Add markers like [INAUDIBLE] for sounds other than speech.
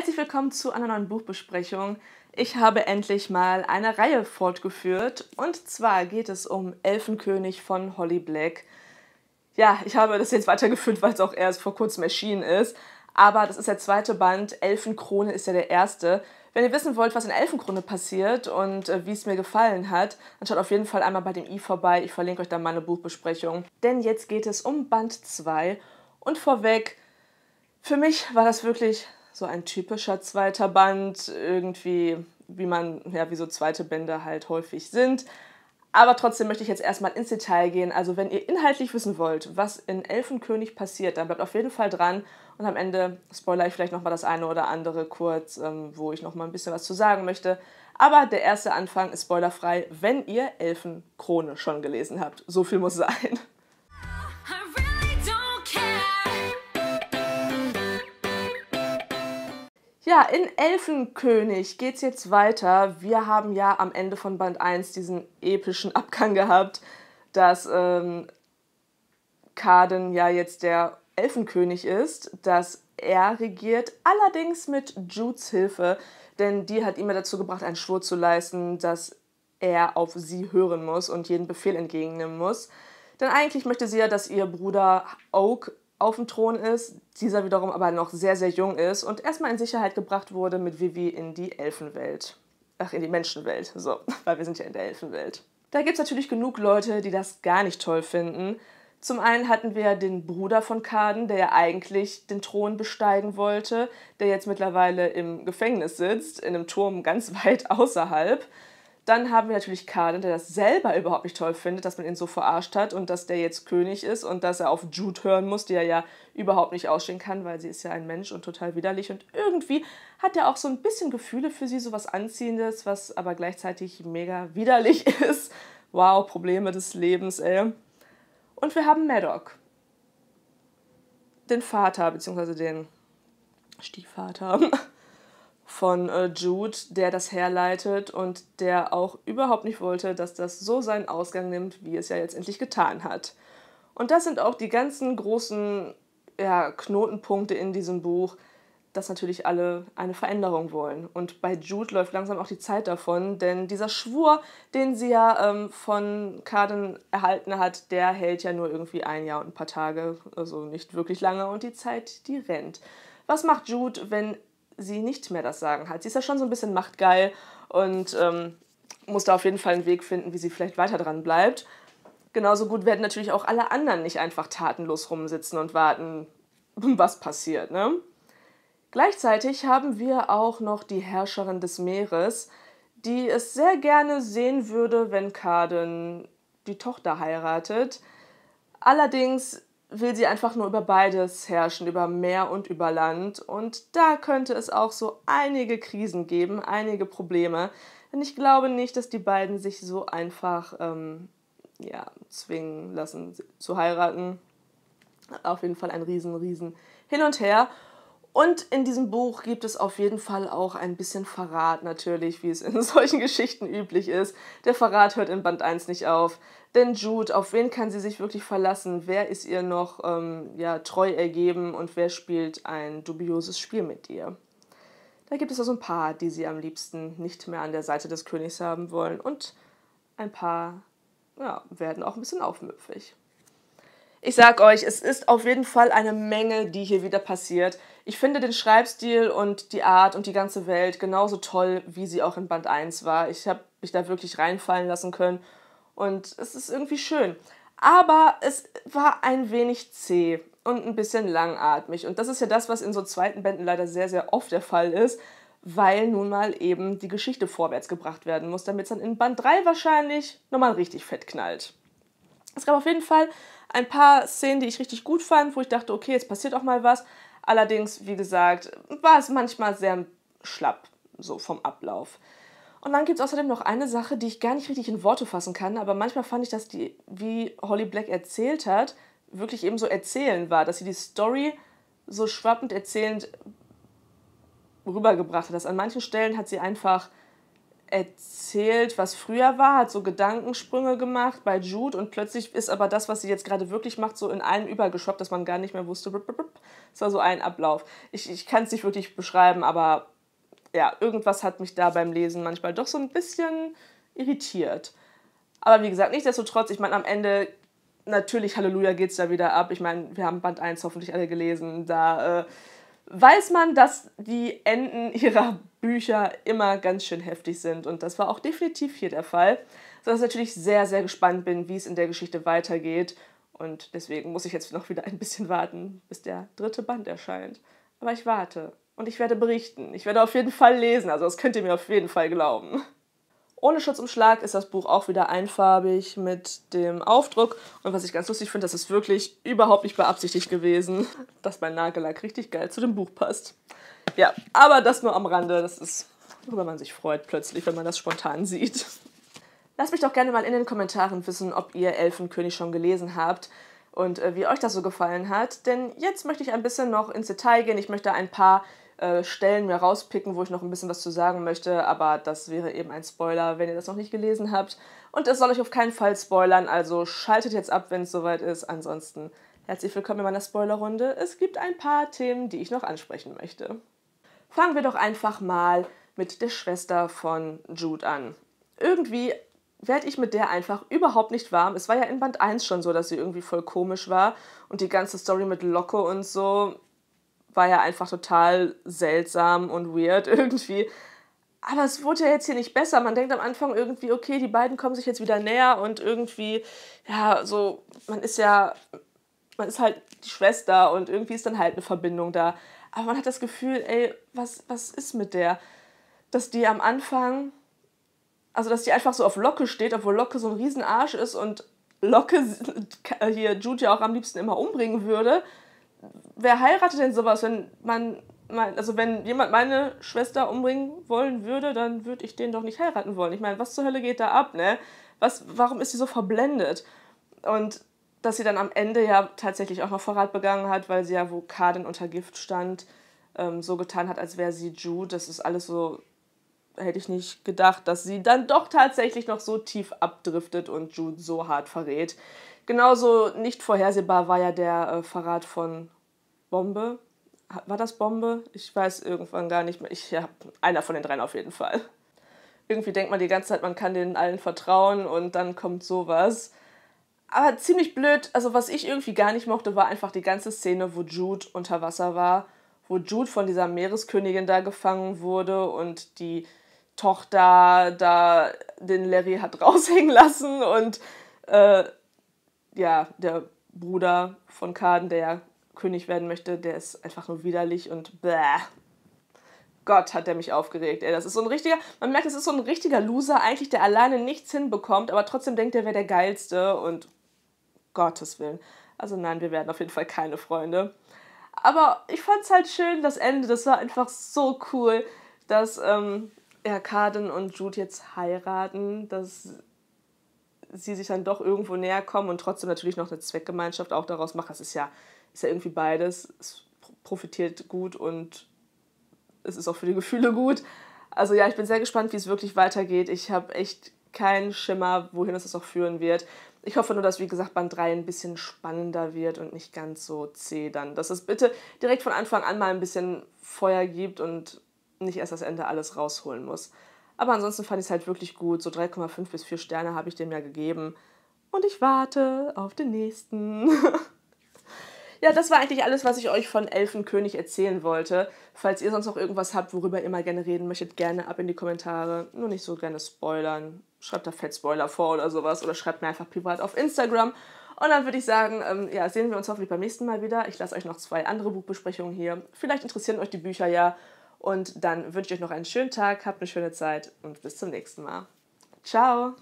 Herzlich willkommen zu einer neuen Buchbesprechung. Ich habe endlich mal eine Reihe fortgeführt und zwar geht es um Elfenkönig von Holly Black. Ja, ich habe das jetzt weitergeführt, weil es auch erst vor kurzem erschienen ist, aber das ist der zweite Band, Elfenkrone ist ja der erste. Wenn ihr wissen wollt, was in Elfenkrone passiert und äh, wie es mir gefallen hat, dann schaut auf jeden Fall einmal bei dem i vorbei. Ich verlinke euch dann meine Buchbesprechung. Denn jetzt geht es um Band 2 und vorweg, für mich war das wirklich so ein typischer zweiter Band, irgendwie, wie man, ja, wie so zweite Bände halt häufig sind. Aber trotzdem möchte ich jetzt erstmal ins Detail gehen. Also, wenn ihr inhaltlich wissen wollt, was in Elfenkönig passiert, dann bleibt auf jeden Fall dran. Und am Ende spoiler ich vielleicht nochmal das eine oder andere kurz, ähm, wo ich nochmal ein bisschen was zu sagen möchte. Aber der erste Anfang ist spoilerfrei, wenn ihr Elfenkrone schon gelesen habt. So viel muss sein. Ja, in Elfenkönig geht es jetzt weiter. Wir haben ja am Ende von Band 1 diesen epischen Abgang gehabt, dass ähm, Kaden ja jetzt der Elfenkönig ist, dass er regiert, allerdings mit Judes Hilfe, denn die hat ihm ja dazu gebracht, einen Schwur zu leisten, dass er auf sie hören muss und jeden Befehl entgegennehmen muss. Denn eigentlich möchte sie ja, dass ihr Bruder Oak auf dem Thron ist, dieser wiederum aber noch sehr, sehr jung ist und erstmal in Sicherheit gebracht wurde mit Vivi in die Elfenwelt. Ach, in die Menschenwelt, so, [LAUGHS] weil wir sind ja in der Elfenwelt. Da gibt es natürlich genug Leute, die das gar nicht toll finden. Zum einen hatten wir den Bruder von Kaden, der ja eigentlich den Thron besteigen wollte, der jetzt mittlerweile im Gefängnis sitzt, in einem Turm ganz [LAUGHS] weit außerhalb. Dann haben wir natürlich Kaden, der das selber überhaupt nicht toll findet, dass man ihn so verarscht hat und dass der jetzt König ist und dass er auf Jude hören muss, die er ja überhaupt nicht ausstehen kann, weil sie ist ja ein Mensch und total widerlich. Und irgendwie hat er auch so ein bisschen Gefühle für sie, so was Anziehendes, was aber gleichzeitig mega widerlich [LAUGHS] ist. Wow, Probleme des Lebens, ey. Und wir haben Maddock. Den Vater, beziehungsweise den Stiefvater. [LAUGHS] von äh, Jude, der das herleitet und der auch überhaupt nicht wollte, dass das so seinen Ausgang nimmt, wie es ja jetzt endlich getan hat. Und das sind auch die ganzen großen ja, Knotenpunkte in diesem Buch, dass natürlich alle eine Veränderung wollen. Und bei Jude läuft langsam auch die Zeit davon, denn dieser Schwur, den sie ja ähm, von Kaden erhalten hat, der hält ja nur irgendwie ein Jahr und ein paar Tage, also nicht wirklich lange und die Zeit, die rennt. Was macht Jude, wenn sie nicht mehr das Sagen hat. Sie ist ja schon so ein bisschen machtgeil und ähm, muss da auf jeden Fall einen Weg finden, wie sie vielleicht weiter dran bleibt. Genauso gut werden natürlich auch alle anderen nicht einfach tatenlos rumsitzen und warten, hm, was passiert. Ne? Gleichzeitig haben wir auch noch die Herrscherin des Meeres, die es sehr gerne sehen würde, wenn Kaden die Tochter heiratet. Allerdings will sie einfach nur über beides herrschen, über Meer und über Land. Und da könnte es auch so einige Krisen geben, einige Probleme. Denn ich glaube nicht, dass die beiden sich so einfach ähm, ja, zwingen lassen zu heiraten. Auf jeden Fall ein riesen, riesen Hin und Her. Und in diesem Buch gibt es auf jeden Fall auch ein bisschen Verrat natürlich, wie es in [LAUGHS] solchen Geschichten üblich ist. Der Verrat hört in Band 1 nicht auf. Denn Jude, auf wen kann sie sich wirklich verlassen? Wer ist ihr noch ähm, ja, treu ergeben und wer spielt ein dubioses Spiel mit ihr? Da gibt es also ein paar, die sie am liebsten nicht mehr an der Seite des Königs haben wollen und ein paar ja, werden auch ein bisschen aufmüpfig. Ich sag euch, es ist auf jeden Fall eine Menge, die hier wieder passiert ich finde den Schreibstil und die Art und die ganze Welt genauso toll, wie sie auch in Band 1 war. Ich habe mich da wirklich reinfallen lassen können und es ist irgendwie schön. Aber es war ein wenig zäh und ein bisschen langatmig. Und das ist ja das, was in so zweiten Bänden leider sehr, sehr oft der Fall ist, weil nun mal eben die Geschichte vorwärts gebracht werden muss, damit es dann in Band 3 wahrscheinlich nochmal richtig fett knallt. Es gab auf jeden Fall ein paar Szenen, die ich richtig gut fand, wo ich dachte, okay, jetzt passiert auch mal was. Allerdings, wie gesagt, war es manchmal sehr schlapp, so vom Ablauf. Und dann gibt es außerdem noch eine Sache, die ich gar nicht richtig in Worte fassen kann, aber manchmal fand ich, dass die, wie Holly Black erzählt hat, wirklich eben so erzählen war, dass sie die Story so schwappend erzählend rübergebracht hat. Dass an manchen Stellen hat sie einfach erzählt, was früher war, hat so Gedankensprünge gemacht bei Jude und plötzlich ist aber das, was sie jetzt gerade wirklich macht, so in allem übergeschoppt, dass man gar nicht mehr wusste. Es war so ein Ablauf. Ich, ich kann es nicht wirklich beschreiben, aber ja, irgendwas hat mich da beim Lesen manchmal doch so ein bisschen irritiert. Aber wie gesagt, nichtsdestotrotz, ich meine, am Ende natürlich, Halleluja, geht es da wieder ab. Ich meine, wir haben Band 1 hoffentlich alle gelesen. Da. Äh, weiß man, dass die Enden ihrer Bücher immer ganz schön heftig sind. Und das war auch definitiv hier der Fall. Sodass ich natürlich sehr, sehr gespannt bin, wie es in der Geschichte weitergeht. Und deswegen muss ich jetzt noch wieder ein bisschen warten, bis der dritte Band erscheint. Aber ich warte. Und ich werde berichten. Ich werde auf jeden Fall lesen. Also das könnt ihr mir auf jeden Fall glauben. Ohne Schutzumschlag ist das Buch auch wieder einfarbig mit dem Aufdruck. Und was ich ganz lustig finde, das ist wirklich überhaupt nicht beabsichtigt gewesen, [LAUGHS] dass mein Nagellack richtig geil zu dem Buch passt. Ja, aber das nur am Rande. Das ist, worüber man sich freut plötzlich, wenn man das spontan sieht. Lasst mich doch gerne mal in den Kommentaren wissen, ob ihr Elfenkönig schon gelesen habt und äh, wie euch das so gefallen hat. Denn jetzt möchte ich ein bisschen noch ins Detail gehen. Ich möchte ein paar äh, Stellen mir rauspicken, wo ich noch ein bisschen was zu sagen möchte, aber das wäre eben ein Spoiler, wenn ihr das noch nicht gelesen habt. Und es soll euch auf keinen Fall spoilern, also schaltet jetzt ab, wenn es soweit ist. Ansonsten herzlich willkommen in meiner Spoilerrunde. Es gibt ein paar Themen, die ich noch ansprechen möchte. Fangen wir doch einfach mal mit der Schwester von Jude an. Irgendwie werde ich mit der einfach überhaupt nicht warm. Es war ja in Band 1 schon so, dass sie irgendwie voll komisch war und die ganze Story mit Locke und so, war ja einfach total seltsam und weird [LAUGHS] irgendwie. Aber es wurde ja jetzt hier nicht besser. Man denkt am Anfang irgendwie, okay, die beiden kommen sich jetzt wieder näher und irgendwie, ja, so, man ist ja, man ist halt die Schwester und irgendwie ist dann halt eine Verbindung da. Aber man hat das Gefühl, ey, was, was ist mit der? Dass die am Anfang, also dass die einfach so auf Locke steht, obwohl Locke so ein Riesenarsch ist und Locke [LAUGHS] hier Judy auch am liebsten immer umbringen würde wer heiratet denn sowas, wenn man, mein, also wenn jemand meine Schwester umbringen wollen würde, dann würde ich den doch nicht heiraten wollen. Ich meine, was zur Hölle geht da ab, ne? Was, warum ist sie so verblendet? Und dass sie dann am Ende ja tatsächlich auch noch Verrat begangen hat, weil sie ja, wo Kaden unter Gift stand, ähm, so getan hat, als wäre sie Jude. Das ist alles so, hätte ich nicht gedacht, dass sie dann doch tatsächlich noch so tief abdriftet und Jude so hart verrät. Genauso nicht vorhersehbar war ja der äh, Verrat von Bombe. War das Bombe? Ich weiß irgendwann gar nicht mehr. Ich habe einer von den dreien auf jeden Fall. Irgendwie denkt man die ganze Zeit, man kann denen allen vertrauen und dann kommt sowas. Aber ziemlich blöd, also was ich irgendwie gar nicht mochte, war einfach die ganze Szene, wo Jude unter Wasser war, wo Jude von dieser Meereskönigin da gefangen wurde und die Tochter da den Larry hat [LAUGHS] raushängen lassen und äh, ja, der Bruder von Kaden, der König werden möchte, der ist einfach nur widerlich und bäh. Gott hat er mich aufgeregt. Ey, das ist so ein richtiger, man merkt, das ist so ein richtiger Loser eigentlich, der alleine nichts hinbekommt, aber trotzdem denkt, er wäre der geilste und Gottes Willen. Also nein, wir werden auf jeden Fall keine Freunde. Aber ich fand es halt schön, das Ende, das war einfach so cool, dass ähm, ja, Kaden und Jude jetzt heiraten, dass sie sich dann doch irgendwo näher kommen und trotzdem natürlich noch eine Zweckgemeinschaft auch daraus machen. Das ist ja ist ja irgendwie beides. Es profitiert gut und es ist auch für die Gefühle gut. Also ja, ich bin sehr gespannt, wie es wirklich weitergeht. Ich habe echt keinen Schimmer, wohin es das auch führen wird. Ich hoffe nur, dass, wie gesagt, Band 3 ein bisschen spannender wird und nicht ganz so zäh dann. Dass es bitte direkt von Anfang an mal ein bisschen Feuer gibt und nicht erst das Ende alles rausholen muss. Aber ansonsten fand ich es halt wirklich gut. So 3,5 bis 4 Sterne habe ich dem ja gegeben. Und ich warte auf den nächsten. [LAUGHS] Ja, das war eigentlich alles, was ich euch von Elfenkönig erzählen wollte. Falls ihr sonst noch irgendwas habt, worüber ihr mal gerne reden möchtet, gerne ab in die Kommentare. Nur nicht so gerne spoilern. Schreibt da fett Spoiler vor oder sowas. Oder schreibt mir einfach privat auf Instagram. Und dann würde ich sagen, ähm, ja, sehen wir uns hoffentlich beim nächsten Mal wieder. Ich lasse euch noch zwei andere Buchbesprechungen hier. Vielleicht interessieren euch die Bücher ja. Und dann wünsche ich euch noch einen schönen Tag, habt eine schöne Zeit und bis zum nächsten Mal. Ciao!